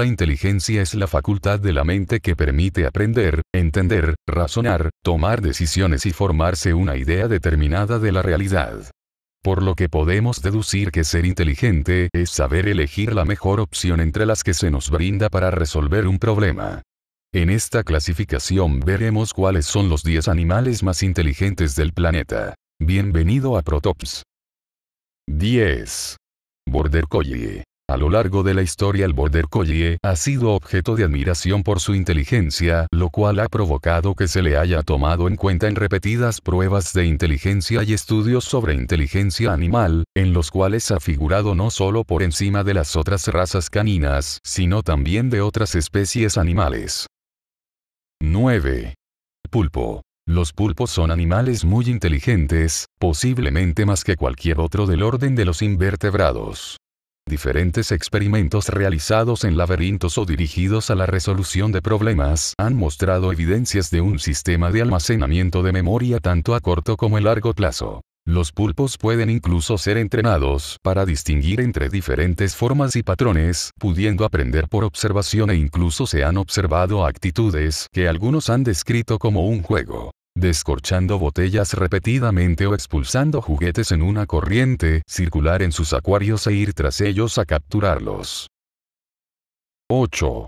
La inteligencia es la facultad de la mente que permite aprender, entender, razonar, tomar decisiones y formarse una idea determinada de la realidad. Por lo que podemos deducir que ser inteligente es saber elegir la mejor opción entre las que se nos brinda para resolver un problema. En esta clasificación veremos cuáles son los 10 animales más inteligentes del planeta. Bienvenido a Protops. 10. Border Collie. A lo largo de la historia el Border Collie e ha sido objeto de admiración por su inteligencia, lo cual ha provocado que se le haya tomado en cuenta en repetidas pruebas de inteligencia y estudios sobre inteligencia animal, en los cuales ha figurado no solo por encima de las otras razas caninas, sino también de otras especies animales. 9. Pulpo. Los pulpos son animales muy inteligentes, posiblemente más que cualquier otro del orden de los invertebrados. Diferentes experimentos realizados en laberintos o dirigidos a la resolución de problemas han mostrado evidencias de un sistema de almacenamiento de memoria tanto a corto como a largo plazo. Los pulpos pueden incluso ser entrenados para distinguir entre diferentes formas y patrones, pudiendo aprender por observación e incluso se han observado actitudes que algunos han descrito como un juego descorchando botellas repetidamente o expulsando juguetes en una corriente circular en sus acuarios e ir tras ellos a capturarlos. 8.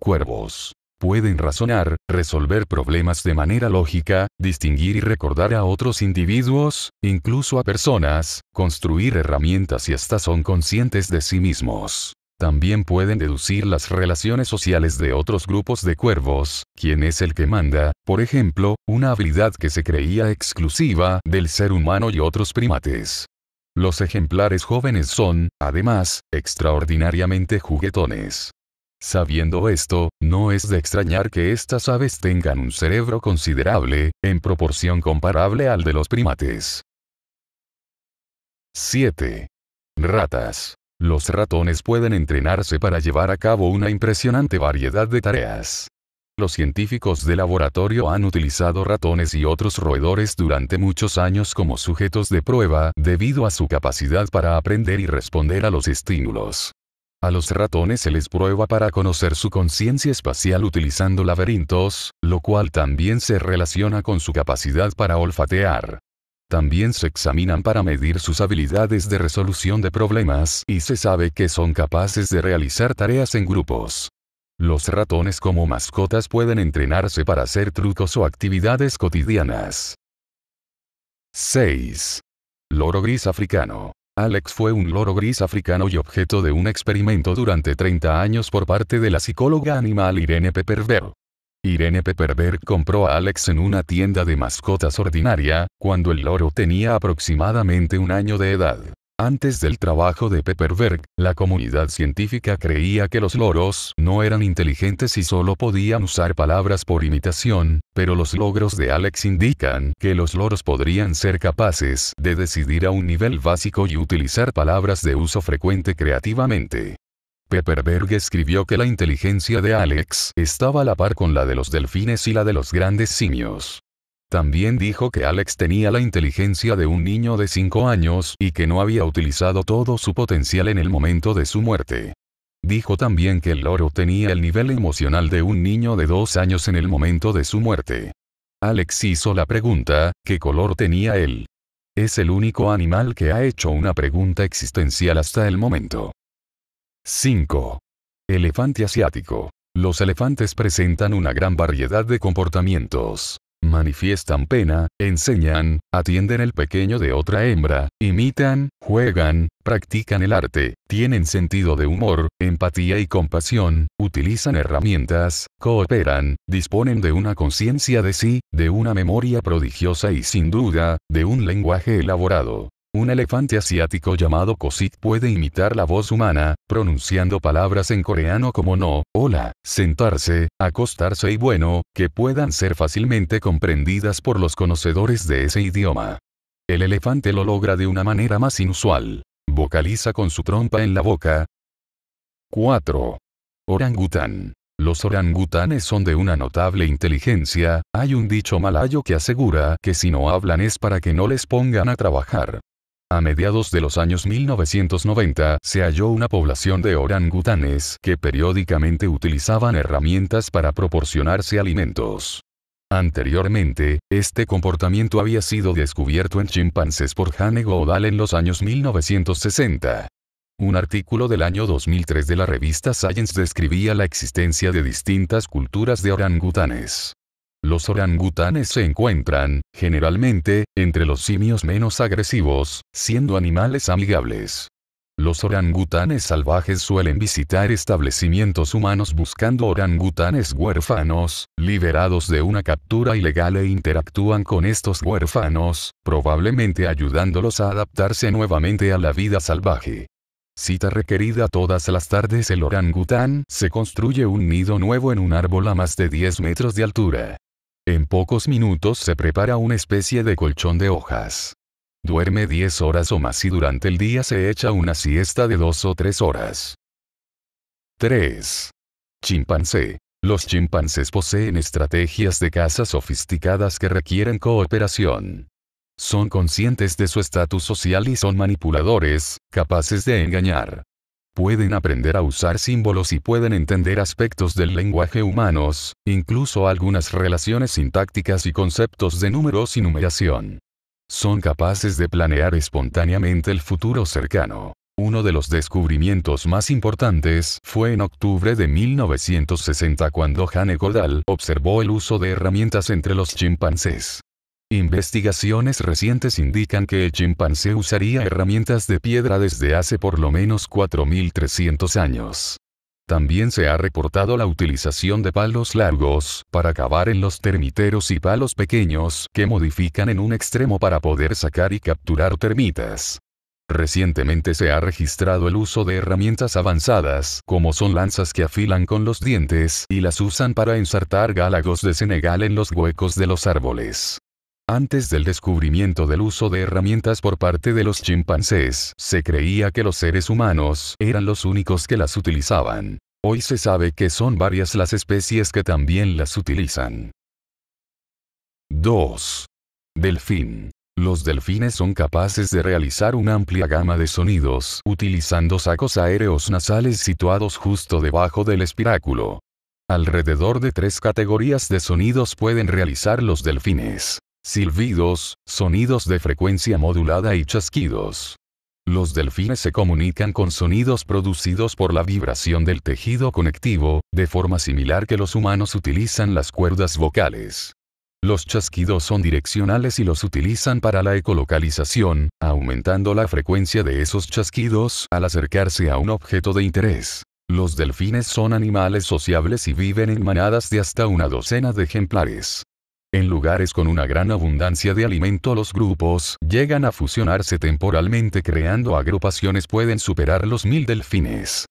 Cuervos. Pueden razonar, resolver problemas de manera lógica, distinguir y recordar a otros individuos, incluso a personas, construir herramientas y hasta son conscientes de sí mismos. También pueden deducir las relaciones sociales de otros grupos de cuervos, quien es el que manda, por ejemplo, una habilidad que se creía exclusiva del ser humano y otros primates. Los ejemplares jóvenes son, además, extraordinariamente juguetones. Sabiendo esto, no es de extrañar que estas aves tengan un cerebro considerable, en proporción comparable al de los primates. 7. Ratas. Los ratones pueden entrenarse para llevar a cabo una impresionante variedad de tareas. Los científicos de laboratorio han utilizado ratones y otros roedores durante muchos años como sujetos de prueba debido a su capacidad para aprender y responder a los estímulos. A los ratones se les prueba para conocer su conciencia espacial utilizando laberintos, lo cual también se relaciona con su capacidad para olfatear. También se examinan para medir sus habilidades de resolución de problemas y se sabe que son capaces de realizar tareas en grupos. Los ratones como mascotas pueden entrenarse para hacer trucos o actividades cotidianas. 6. Loro gris africano. Alex fue un loro gris africano y objeto de un experimento durante 30 años por parte de la psicóloga animal Irene Pepperberg. Irene Pepperberg compró a Alex en una tienda de mascotas ordinaria, cuando el loro tenía aproximadamente un año de edad. Antes del trabajo de Pepperberg, la comunidad científica creía que los loros no eran inteligentes y solo podían usar palabras por imitación, pero los logros de Alex indican que los loros podrían ser capaces de decidir a un nivel básico y utilizar palabras de uso frecuente creativamente. Pepperberg escribió que la inteligencia de Alex estaba a la par con la de los delfines y la de los grandes simios. También dijo que Alex tenía la inteligencia de un niño de 5 años y que no había utilizado todo su potencial en el momento de su muerte. Dijo también que el loro tenía el nivel emocional de un niño de 2 años en el momento de su muerte. Alex hizo la pregunta, ¿qué color tenía él? Es el único animal que ha hecho una pregunta existencial hasta el momento. 5. Elefante asiático. Los elefantes presentan una gran variedad de comportamientos. Manifiestan pena, enseñan, atienden el pequeño de otra hembra, imitan, juegan, practican el arte, tienen sentido de humor, empatía y compasión, utilizan herramientas, cooperan, disponen de una conciencia de sí, de una memoria prodigiosa y sin duda, de un lenguaje elaborado. Un elefante asiático llamado Kosik puede imitar la voz humana, pronunciando palabras en coreano como no, hola, sentarse, acostarse y bueno, que puedan ser fácilmente comprendidas por los conocedores de ese idioma. El elefante lo logra de una manera más inusual. Vocaliza con su trompa en la boca. 4. Orangután. Los orangutanes son de una notable inteligencia, hay un dicho malayo que asegura que si no hablan es para que no les pongan a trabajar. A mediados de los años 1990 se halló una población de orangutanes que periódicamente utilizaban herramientas para proporcionarse alimentos. Anteriormente, este comportamiento había sido descubierto en chimpancés por Hanego Goodall en los años 1960. Un artículo del año 2003 de la revista Science describía la existencia de distintas culturas de orangutanes. Los orangutanes se encuentran, generalmente, entre los simios menos agresivos, siendo animales amigables. Los orangutanes salvajes suelen visitar establecimientos humanos buscando orangutanes huérfanos, liberados de una captura ilegal e interactúan con estos huérfanos, probablemente ayudándolos a adaptarse nuevamente a la vida salvaje. Cita requerida todas las tardes el orangután se construye un nido nuevo en un árbol a más de 10 metros de altura. En pocos minutos se prepara una especie de colchón de hojas. Duerme 10 horas o más y durante el día se echa una siesta de 2 o 3 horas. 3. Chimpancé. Los chimpancés poseen estrategias de caza sofisticadas que requieren cooperación. Son conscientes de su estatus social y son manipuladores, capaces de engañar pueden aprender a usar símbolos y pueden entender aspectos del lenguaje humanos, incluso algunas relaciones sintácticas y conceptos de números y numeración. Son capaces de planear espontáneamente el futuro cercano. Uno de los descubrimientos más importantes fue en octubre de 1960 cuando Hanne Goodall observó el uso de herramientas entre los chimpancés. Investigaciones recientes indican que el chimpancé usaría herramientas de piedra desde hace por lo menos 4.300 años. También se ha reportado la utilización de palos largos para cavar en los termiteros y palos pequeños que modifican en un extremo para poder sacar y capturar termitas. Recientemente se ha registrado el uso de herramientas avanzadas, como son lanzas que afilan con los dientes y las usan para ensartar gálagos de Senegal en los huecos de los árboles. Antes del descubrimiento del uso de herramientas por parte de los chimpancés, se creía que los seres humanos eran los únicos que las utilizaban. Hoy se sabe que son varias las especies que también las utilizan. 2. Delfín. Los delfines son capaces de realizar una amplia gama de sonidos utilizando sacos aéreos nasales situados justo debajo del espiráculo. Alrededor de tres categorías de sonidos pueden realizar los delfines silbidos, sonidos de frecuencia modulada y chasquidos. Los delfines se comunican con sonidos producidos por la vibración del tejido conectivo, de forma similar que los humanos utilizan las cuerdas vocales. Los chasquidos son direccionales y los utilizan para la ecolocalización, aumentando la frecuencia de esos chasquidos al acercarse a un objeto de interés. Los delfines son animales sociables y viven en manadas de hasta una docena de ejemplares. En lugares con una gran abundancia de alimento los grupos llegan a fusionarse temporalmente creando agrupaciones pueden superar los mil delfines.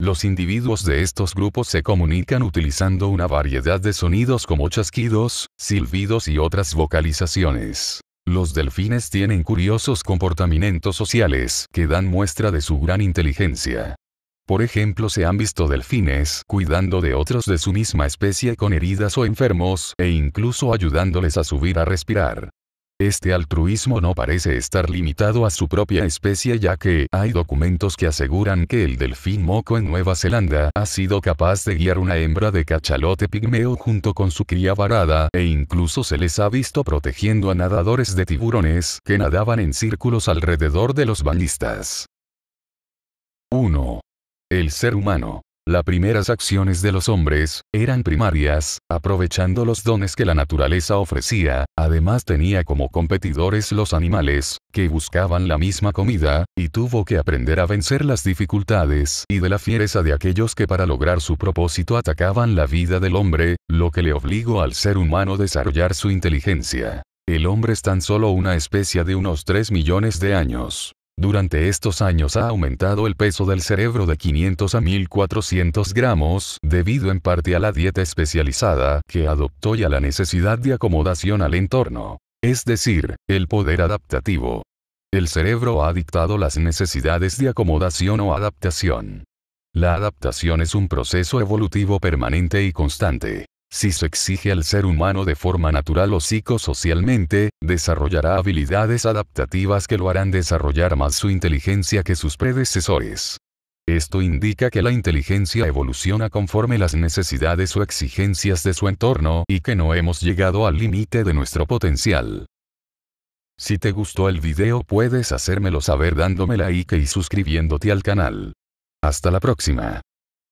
Los individuos de estos grupos se comunican utilizando una variedad de sonidos como chasquidos, silbidos y otras vocalizaciones. Los delfines tienen curiosos comportamientos sociales que dan muestra de su gran inteligencia. Por ejemplo se han visto delfines cuidando de otros de su misma especie con heridas o enfermos e incluso ayudándoles a subir a respirar. Este altruismo no parece estar limitado a su propia especie ya que hay documentos que aseguran que el delfín moco en Nueva Zelanda ha sido capaz de guiar una hembra de cachalote pigmeo junto con su cría varada e incluso se les ha visto protegiendo a nadadores de tiburones que nadaban en círculos alrededor de los bañistas. 1 el ser humano. Las primeras acciones de los hombres eran primarias, aprovechando los dones que la naturaleza ofrecía, además tenía como competidores los animales, que buscaban la misma comida, y tuvo que aprender a vencer las dificultades y de la fiereza de aquellos que para lograr su propósito atacaban la vida del hombre, lo que le obligó al ser humano a desarrollar su inteligencia. El hombre es tan solo una especie de unos 3 millones de años. Durante estos años ha aumentado el peso del cerebro de 500 a 1400 gramos, debido en parte a la dieta especializada que adoptó y a la necesidad de acomodación al entorno. Es decir, el poder adaptativo. El cerebro ha dictado las necesidades de acomodación o adaptación. La adaptación es un proceso evolutivo permanente y constante. Si se exige al ser humano de forma natural o psicosocialmente, desarrollará habilidades adaptativas que lo harán desarrollar más su inteligencia que sus predecesores. Esto indica que la inteligencia evoluciona conforme las necesidades o exigencias de su entorno y que no hemos llegado al límite de nuestro potencial. Si te gustó el video puedes hacérmelo saber dándome like y suscribiéndote al canal. Hasta la próxima.